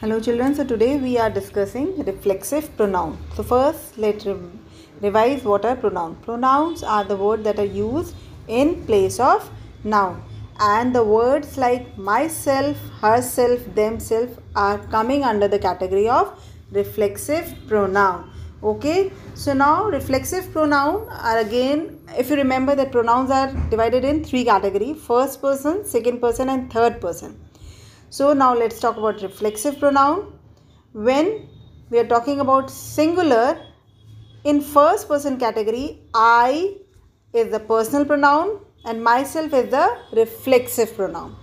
Hello children, so today we are discussing reflexive pronoun. So first re revise what are pronoun. Pronouns are the words that are used in place of noun and the words like myself, herself, themselves are coming under the category of reflexive pronoun. Okay, so now reflexive pronoun are again, if you remember that pronouns are divided in three category, first person, second person and third person. So now let's talk about reflexive pronoun. When we are talking about singular, in first person category, I is the personal pronoun and myself is the reflexive pronoun.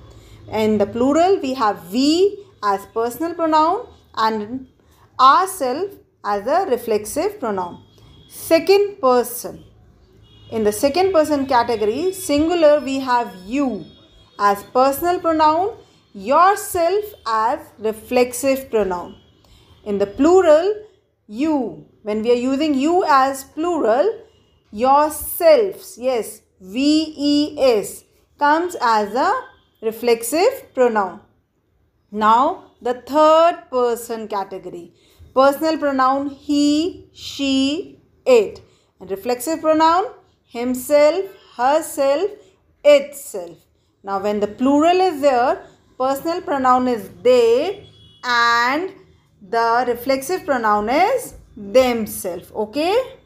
In the plural, we have we as personal pronoun and ourself as the reflexive pronoun. Second person. In the second person category, singular, we have you as personal pronoun yourself as reflexive pronoun. In the plural, you, when we are using you as plural, yourselves, yes, V-E-S comes as a reflexive pronoun. Now, the third person category. Personal pronoun he, she, it. And reflexive pronoun himself, herself, itself. Now, when the plural is there, Personal pronoun is they and the reflexive pronoun is themselves. Okay.